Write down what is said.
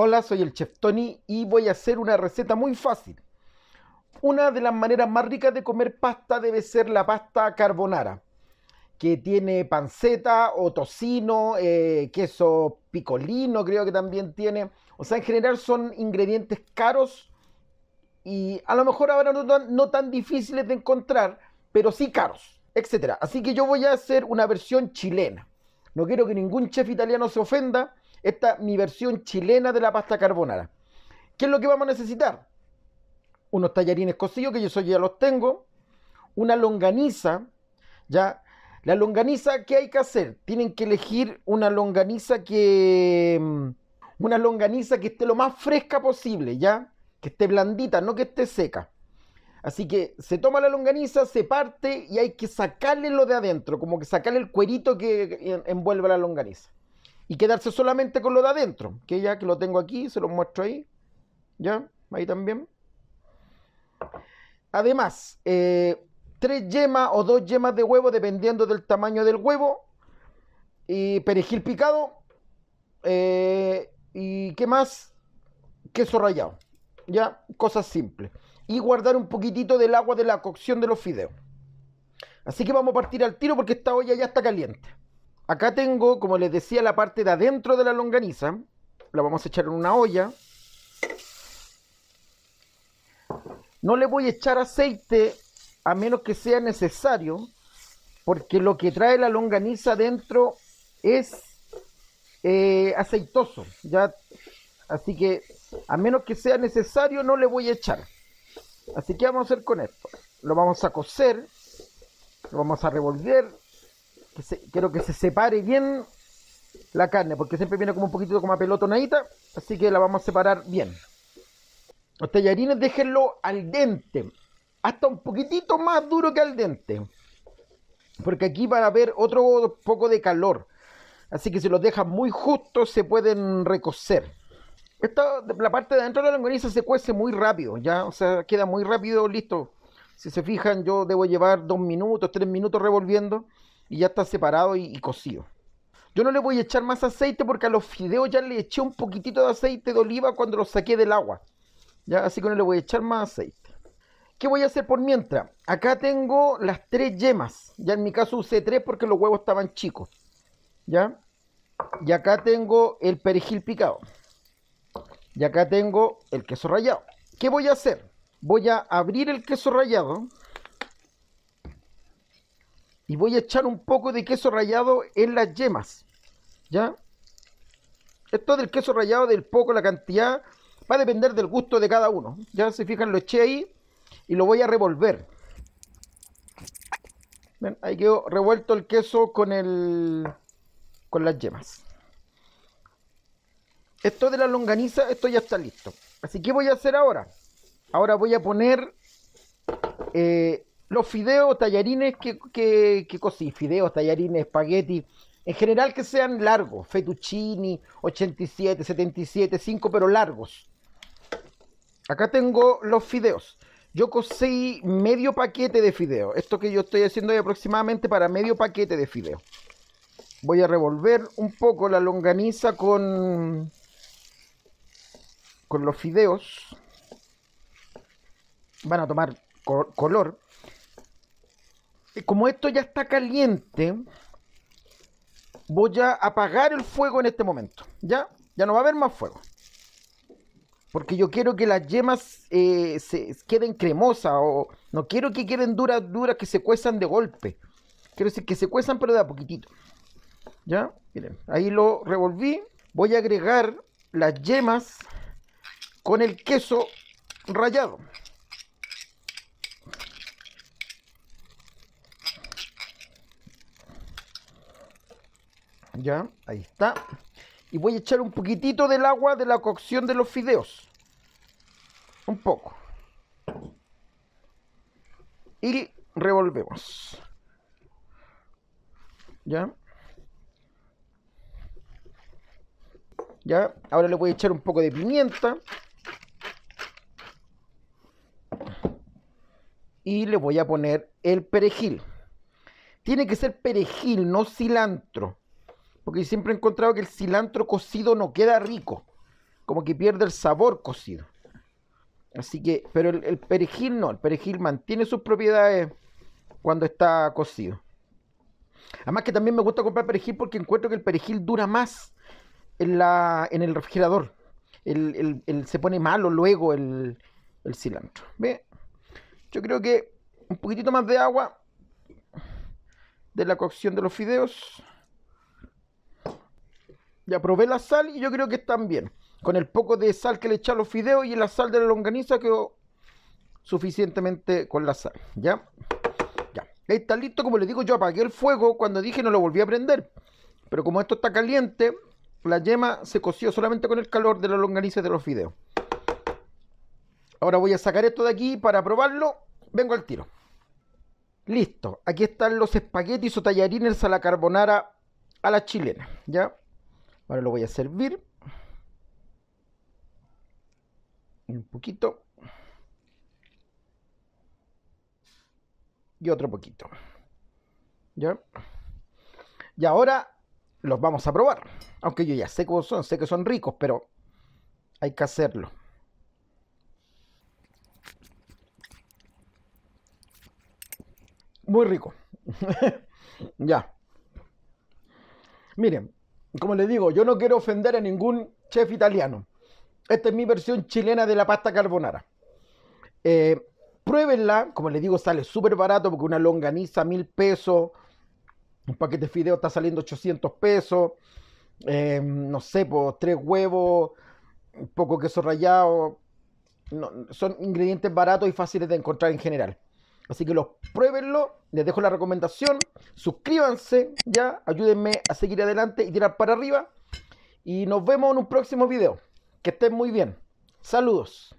Hola, soy el Chef Tony y voy a hacer una receta muy fácil. Una de las maneras más ricas de comer pasta debe ser la pasta carbonara, que tiene panceta o tocino, eh, queso picolino creo que también tiene. O sea, en general son ingredientes caros y a lo mejor ahora no tan, no tan difíciles de encontrar, pero sí caros, etc. Así que yo voy a hacer una versión chilena. No quiero que ningún chef italiano se ofenda, esta mi versión chilena de la pasta carbonara. ¿Qué es lo que vamos a necesitar? Unos tallarines cocidos, que yo soy, ya los tengo. Una longaniza, ya. La longaniza, ¿qué hay que hacer? Tienen que elegir una longaniza que. Mm, una longaniza que esté lo más fresca posible, ¿ya? Que esté blandita, no que esté seca. Así que se toma la longaniza, se parte y hay que sacarle lo de adentro, como que sacarle el cuerito que envuelve la longaniza y quedarse solamente con lo de adentro, que ya que lo tengo aquí, se lo muestro ahí, ya, ahí también. Además, eh, tres yemas o dos yemas de huevo, dependiendo del tamaño del huevo, y perejil picado, eh, y qué más, queso rallado, ya, cosas simples. Y guardar un poquitito del agua de la cocción de los fideos. Así que vamos a partir al tiro porque esta olla ya está caliente. Acá tengo, como les decía, la parte de adentro de la longaniza. La vamos a echar en una olla. No le voy a echar aceite a menos que sea necesario, porque lo que trae la longaniza adentro es eh, aceitoso. ¿ya? Así que a menos que sea necesario, no le voy a echar. Así que vamos a hacer con esto. Lo vamos a cocer, lo vamos a revolver quiero que se separe bien la carne, porque siempre viene como un poquito como a pelotonadita, así que la vamos a separar bien. Los tallarines déjenlo al dente, hasta un poquitito más duro que al dente, porque aquí van a haber otro poco de calor, así que si los dejan muy justo se pueden recocer. la parte de adentro de la longaniza se cuece muy rápido, ya, o sea, queda muy rápido listo. Si se fijan, yo debo llevar dos minutos, tres minutos revolviendo y ya está separado y, cocido. Yo no le voy a echar más aceite porque a los fideos ya le eché un poquitito de aceite de oliva cuando los saqué del agua. Ya, así que no le voy a echar más aceite. ¿Qué voy a hacer por mientras? Acá tengo las tres yemas. Ya en mi caso usé tres porque los huevos estaban chicos. ¿Ya? Y acá tengo el perejil picado. Y acá tengo el queso rallado. ¿Qué voy a hacer? Voy a abrir el queso rallado y voy a echar un poco de queso rallado en las yemas. ¿Ya? Esto del queso rallado, del poco, la cantidad, va a depender del gusto de cada uno. Ya se fijan, lo eché ahí y lo voy a revolver. ahí quedó revuelto el queso con el con las yemas. Esto de la longaniza, esto ya está listo. Así que voy a hacer ahora. Ahora voy a poner eh, los fideos, tallarines que, que, fideos, tallarines, espagueti, en general que sean largos, fettuccini, 87, 77, 5, pero largos. Acá tengo los fideos. Yo cocí medio paquete de fideos. Esto que yo estoy haciendo es aproximadamente para medio paquete de fideos. Voy a revolver un poco la longaniza con, con los fideos. Van a tomar color eh, como esto ya está caliente, voy a apagar el fuego en este momento. ¿Ya? Ya no va a haber más fuego. Porque yo quiero que las yemas eh, se queden cremosas o no quiero que queden duras, duras, que se cuezan de golpe. Quiero decir que se cuezan pero de a poquitito. ¿Ya? Miren, ahí lo revolví. Voy a agregar las yemas con el queso rallado. Ya, ahí está. Y voy a echar un poquitito del agua de la cocción de los fideos. Un poco. Y revolvemos. Ya. Ya, ahora le voy a echar un poco de pimienta. Y le voy a poner el perejil. Tiene que ser perejil, no cilantro. Porque siempre he encontrado que el cilantro cocido no queda rico. Como que pierde el sabor cocido. Así que, pero el, perejil no, el perejil mantiene sus propiedades cuando está cocido. Además que también me gusta comprar perejil porque encuentro que el perejil dura más en, la, en el refrigerador. se pone malo luego el, el cilantro. ¿Ve? Yo creo que un poquitito más de agua de la cocción de los fideos. Ya probé la sal y yo creo que están bien. Con el poco de sal que le echa los fideos y la sal de la longaniza quedó suficientemente con la sal. ¿Ya? Ya. Ahí está listo. Como les digo, yo apagué el fuego cuando dije no lo volví a prender. Pero como esto está caliente, la yema se coció solamente con el calor de la longaniza y de los fideos. Ahora voy a sacar esto de aquí para probarlo. Vengo al tiro. Listo, aquí están los espaguetis o tallarines a la carbonara a la chilena, ¿ya? Ahora lo voy a servir. Un poquito. Y otro poquito. ¿Ya? Y ahora los vamos a probar. Aunque yo ya sé cómo son, sé que son ricos, pero hay que hacerlo. Muy rico. ya. Miren, como les digo, yo no quiero ofender a ningún chef italiano. Esta es mi versión chilena de la pasta carbonara. Eh, pruébenla, como les digo, sale súper barato porque una longaniza, mil pesos, un paquete de fideo está saliendo 800 pesos, eh, no sé, por tres huevos, un poco queso rallado. son ingredientes baratos y fáciles de encontrar en general. Así que los pruébenlo, les dejo la recomendación, suscríbanse ya, ayúdenme a seguir adelante y tirar para arriba. Y nos vemos en un próximo video. Que estén muy bien. Saludos.